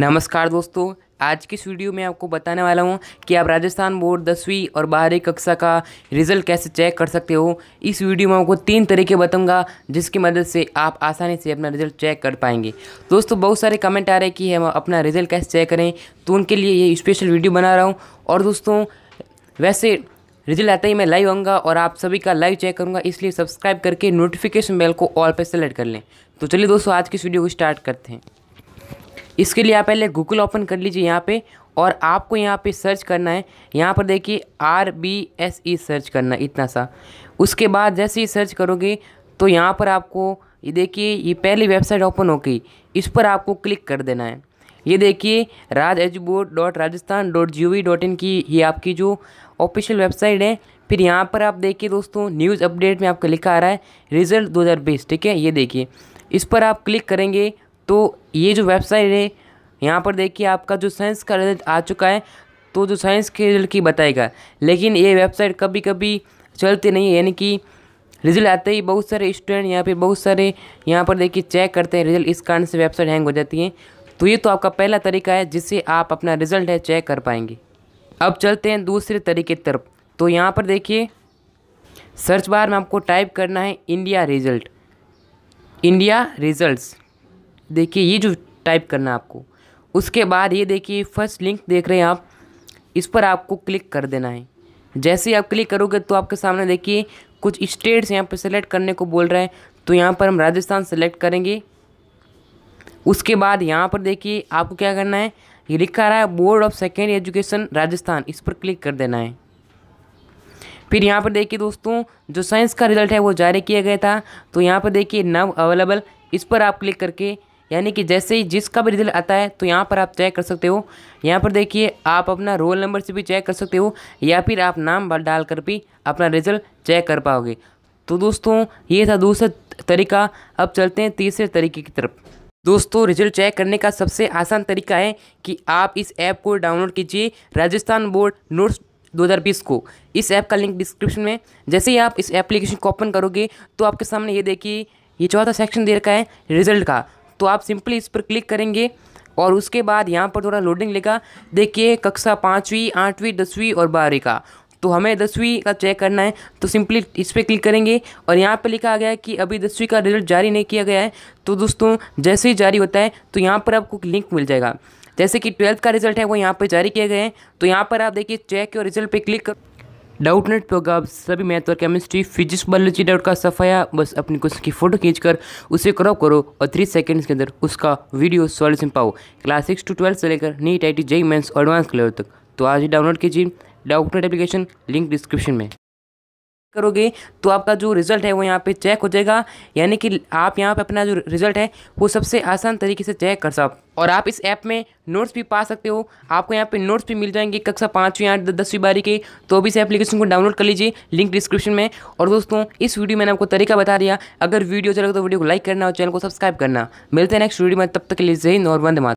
नमस्कार दोस्तों आज की इस वीडियो में आपको बताने वाला हूँ कि आप राजस्थान बोर्ड दसवीं और बारहवीं कक्षा का रिजल्ट कैसे चेक कर सकते हो इस वीडियो में आपको तीन तरीके बताऊंगा जिसकी मदद से आप आसानी से अपना रिजल्ट चेक कर पाएंगे दोस्तों बहुत सारे कमेंट आ रहे हैं कि हम अपना रिजल्ट कैसे चेक करें तो उनके लिए ये स्पेशल वीडियो बना रहा हूँ और दोस्तों वैसे रिजल्ट आते ही मैं लाइव आऊँगा और आप सभी का लाइव चेक करूँगा इसलिए सब्सक्राइब करके नोटिफिकेशन बेल को ऑल पर सेलेक्ट कर लें तो चलिए दोस्तों आज की इस वीडियो को स्टार्ट करते हैं इसके लिए आप पहले गूगल ओपन कर लीजिए यहाँ पे और आपको यहाँ पे सर्च करना है यहाँ पर देखिए R B S E search करना इतना सा उसके बाद जैसे ही सर्च करोगे तो यहाँ पर आपको ये देखिए ये पहली वेबसाइट ओपन हो गई इस पर आपको क्लिक कर देना है ये देखिए Raj H board dot Rajasthan dot G V dot in की ये आपकी जो ऑफिशियल वेबसाइट है फिर यहाँ पर आप देखिए दोस्तों न्यूज़ अपडेट में आपका लिखा आ रहा है रिजल्ट 2020 ठीक है ये देखिए इस पर आप क्लिक करेंगे तो ये जो वेबसाइट है यहाँ पर देखिए आपका जो साइंस का रिजल्ट आ चुका है तो जो साइंस के रिजल्ट की बताएगा लेकिन ये वेबसाइट कभी कभी चलती नहीं है यानी कि रिजल्ट आते ही बहुत सारे स्टूडेंट यहाँ फिर बहुत सारे यहाँ पर देखिए चेक करते हैं रिजल्ट इस कारण से वेबसाइट हैंग हो जाती है तो ये तो आपका पहला तरीका है जिससे आप अपना रिजल्ट है चेक कर पाएंगे अब चलते हैं दूसरे तरीके तरफ तो यहाँ पर देखिए सर्च बार में आपको टाइप करना है इंडिया रिजल्ट इंडिया रिजल्ट्स देखिए ये जो टाइप करना है आपको उसके बाद ये देखिए फर्स्ट लिंक देख रहे हैं आप इस पर आपको क्लिक कर देना है जैसे ही आप क्लिक करोगे तो आपके सामने देखिए कुछ स्टेट्स यहाँ पर सेलेक्ट करने को बोल रहा है तो यहाँ पर हम राजस्थान सेलेक्ट करेंगे उसके बाद यहाँ पर देखिए आपको क्या करना है ये लिखा रहा है board of second education Rajasthan इस पर क्लिक कर देना है फिर यहाँ पर देखिए दोस्तों जो साइंस का रिजल्ट है वो जारी किया गया था तो यहाँ पर देखिए नव अवेलेबल इस पर आप क्लिक करके यानी कि जैसे ही जिसका भी रिजल्ट आता है तो यहाँ पर आप चेक कर सकते हो यहाँ पर देखिए आप अपना रोल नंबर से भी चेक कर सकते हो या फिर आप नाम डालकर भी अपना रिजल्ट चेक कर पाओगे तो दोस्तों ये था दूसरा तरीका अब चलते हैं तीसरे तरीके की तरफ दोस्तों रिजल्ट चेक करने का सबसे आसान तरीका है कि आप इस ऐप को डाउनलोड कीजिए राजस्थान बोर्ड नोट्स 2020 को इस ऐप का लिंक डिस्क्रिप्शन में जैसे ही आप इस एप्लीकेशन को ओपन करोगे तो आपके सामने ये देखिए ये चौथा सेक्शन दे रखा है रिजल्ट का तो आप सिंपली इस पर क्लिक करेंगे और उसके बाद यहाँ पर थोड़ा लोडिंग लेगा देखिए कक्षा पाँचवीं आठवीं दसवीं और बारहवीं का तो हमें दसवीं का चेक करना है तो सिंपली इस पर क्लिक करेंगे और यहाँ पर लिखा गया है कि अभी दसवीं का रिजल्ट जारी नहीं किया गया है तो दोस्तों जैसे ही जारी होता है तो यहाँ पर आपको लिंक मिल जाएगा जैसे कि ट्वेल्थ का रिजल्ट है वो यहाँ पर जारी किया गया है तो यहाँ पर आप देखिए चेक और रिजल्ट पर क्लिक कर डाउट नेट पर होगा आप सभी मैथ और केमिस्ट्री फिजिक्स बायोलॉजी डाउट का सफाया बस अपनी क्वेश्चन की फोटो खींचकर उसे क्रॉप करो और थ्री सेकंड्स के अंदर उसका वीडियो सॉल्यूशन पाओ क्लास सिक्स टू ट्वेल्थ से लेकर NEET I T JEE mains और एडवांस लेवल तक तो आज ही डाउनलोड कीजिए Doubtnut application link description में करोगे तो आपका जो रिज़ल्ट है वो यहाँ पे चेक हो जाएगा यानी कि आप यहाँ पे अपना जो रिज़ल्ट है वो सबसे आसान तरीके से चेक कर सकते और आप इस ऐप में नोट्स भी पा सकते हो आपको यहाँ पे नोट्स भी मिल जाएंगे कक्षा पाँचवीं आठ दसवीं बारी के तो अभी इस एप्लीकेशन को डाउनलोड कर लीजिए लिंक डिस्क्रिप्शन में और दोस्तों इस वीडियो मैंने आपको तरीका बता दिया अगर वीडियो चला अच्छा तो वीडियो को लाइक करना और चैनल को सब्सक्राइब करना मिलते हैं नेक्स्ट वीडियो में तब तक के लिए जय हिंद वंद